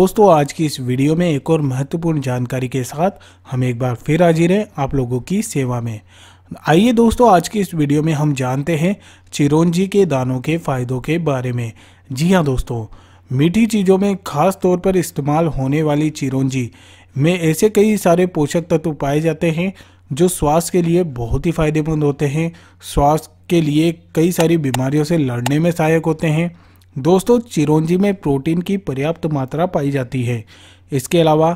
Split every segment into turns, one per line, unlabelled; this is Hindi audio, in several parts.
दोस्तों आज की इस वीडियो में एक और महत्वपूर्ण जानकारी के साथ हम एक बार फिर हाजिर हैं आप लोगों की सेवा में आइए दोस्तों आज की इस वीडियो में हम जानते हैं चिरोंजी के दानों के फ़ायदों के बारे में जी हाँ दोस्तों मीठी चीज़ों में खास तौर पर इस्तेमाल होने वाली चिरोंजी में ऐसे कई सारे पोषक तत्व पाए जाते हैं जो स्वास्थ्य के लिए बहुत ही फायदेमंद होते हैं स्वास्थ्य के लिए कई सारी बीमारियों से लड़ने में सहायक होते हैं दोस्तों चिरौंजी में प्रोटीन की पर्याप्त मात्रा पाई जाती है इसके अलावा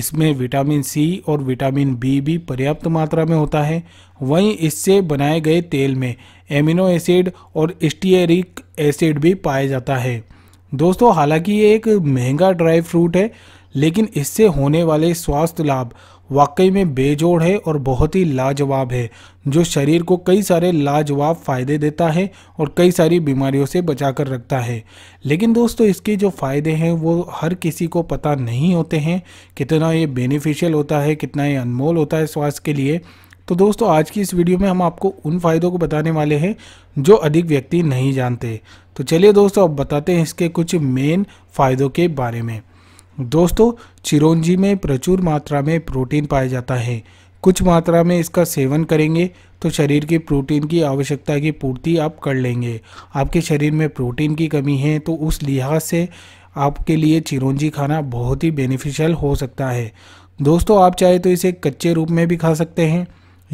इसमें विटामिन सी और विटामिन बी भी पर्याप्त मात्रा में होता है वहीं इससे बनाए गए तेल में एमिनो एसिड और स्टीरिक एसिड भी पाया जाता है दोस्तों हालांकि ये एक महंगा ड्राई फ्रूट है लेकिन इससे होने वाले स्वास्थ्य लाभ वाकई में बेजोड़ है और बहुत ही लाजवाब है जो शरीर को कई सारे लाजवाब फ़ायदे देता है और कई सारी बीमारियों से बचा कर रखता है लेकिन दोस्तों इसके जो फ़ायदे हैं वो हर किसी को पता नहीं होते हैं कितना ये बेनिफिशियल होता है कितना ये अनमोल होता है स्वास्थ्य के लिए तो दोस्तों आज की इस वीडियो में हम आपको उन फ़ायदों को बताने वाले हैं जो अधिक व्यक्ति नहीं जानते तो चलिए दोस्तों अब बताते हैं इसके कुछ मेन फ़ायदों के बारे में दोस्तों चिरौंजी में प्रचुर मात्रा में प्रोटीन पाया जाता है कुछ मात्रा में इसका सेवन करेंगे तो शरीर की प्रोटीन की आवश्यकता की पूर्ति आप कर लेंगे आपके शरीर में प्रोटीन की कमी है तो उस लिहाज से आपके लिए चिरौंजी खाना बहुत ही बेनिफिशियल हो सकता है दोस्तों आप चाहे तो इसे कच्चे रूप में भी खा सकते हैं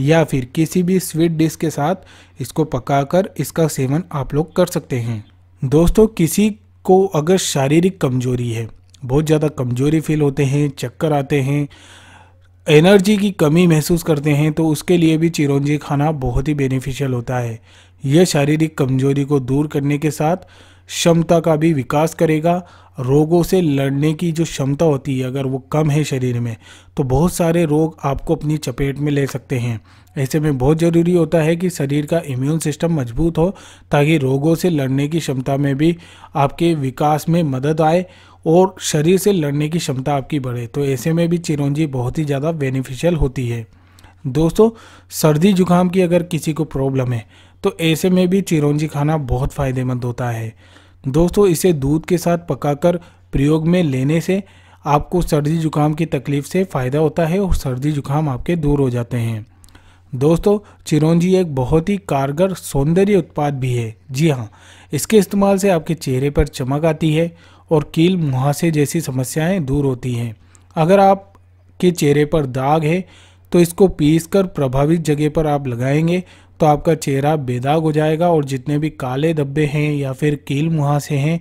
या फिर किसी भी स्वीट डिश के साथ इसको पकाकर इसका सेवन आप लोग कर सकते हैं दोस्तों किसी को अगर शारीरिक कमजोरी है बहुत ज़्यादा कमजोरी फील होते हैं चक्कर आते हैं एनर्जी की कमी महसूस करते हैं तो उसके लिए भी चिरौंजी खाना बहुत ही बेनिफिशियल होता है यह शारीरिक कमजोरी को दूर करने के साथ क्षमता का भी विकास करेगा रोगों से लड़ने की जो क्षमता होती है अगर वो कम है शरीर में तो बहुत सारे रोग आपको अपनी चपेट में ले सकते हैं ऐसे में बहुत ज़रूरी होता है कि शरीर का इम्यून सिस्टम मजबूत हो ताकि रोगों से लड़ने की क्षमता में भी आपके विकास में मदद आए और शरीर से लड़ने की क्षमता आपकी बढ़े तो ऐसे में भी चिरौंजी बहुत ही ज़्यादा बेनिफिशियल होती है दोस्तों सर्दी जुकाम की अगर किसी को प्रॉब्लम है तो ऐसे में भी चिरौंजी खाना बहुत फ़ायदेमंद होता है दोस्तों इसे दूध के साथ पकाकर प्रयोग में लेने से आपको सर्दी जुकाम की तकलीफ़ से फ़ायदा होता है और सर्दी जुकाम आपके दूर हो जाते हैं दोस्तों चिरौंजी एक बहुत ही कारगर सौंदर्य उत्पाद भी है जी हाँ इसके इस्तेमाल से आपके चेहरे पर चमक आती है और कील मुहासे जैसी समस्याएं दूर होती हैं अगर आपके चेहरे पर दाग है तो इसको पीस कर प्रभावित जगह पर आप लगाएंगे तो आपका चेहरा बेदाग हो जाएगा और जितने भी काले धब्बे हैं या फिर कील मुहासे हैं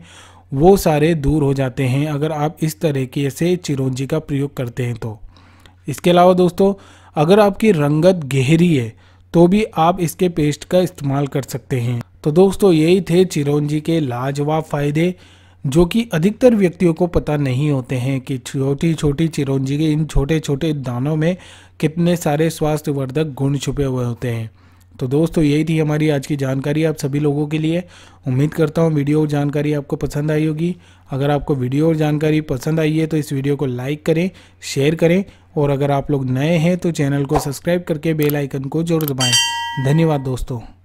वो सारे दूर हो जाते हैं अगर आप इस तरीके से चिरौंजी का प्रयोग करते हैं तो इसके अलावा दोस्तों अगर आपकी रंगत गहरी है तो भी आप इसके पेस्ट का इस्तेमाल कर सकते हैं तो दोस्तों यही थे चिरौंजी के लाजवाब फ़ायदे जो कि अधिकतर व्यक्तियों को पता नहीं होते हैं कि छोटी छोटी चिरौंजी के इन छोटे छोटे दानों में कितने सारे स्वास्थ्यवर्धक गुण छुपे हुए होते हैं तो दोस्तों यही थी हमारी आज की जानकारी आप सभी लोगों के लिए उम्मीद करता हूँ वीडियो और जानकारी आपको पसंद आई होगी अगर आपको वीडियो और जानकारी पसंद आई है तो इस वीडियो को लाइक करें शेयर करें और अगर आप लोग नए हैं तो चैनल को सब्सक्राइब करके बेल आइकन को जरूर दबाएं धन्यवाद दोस्तों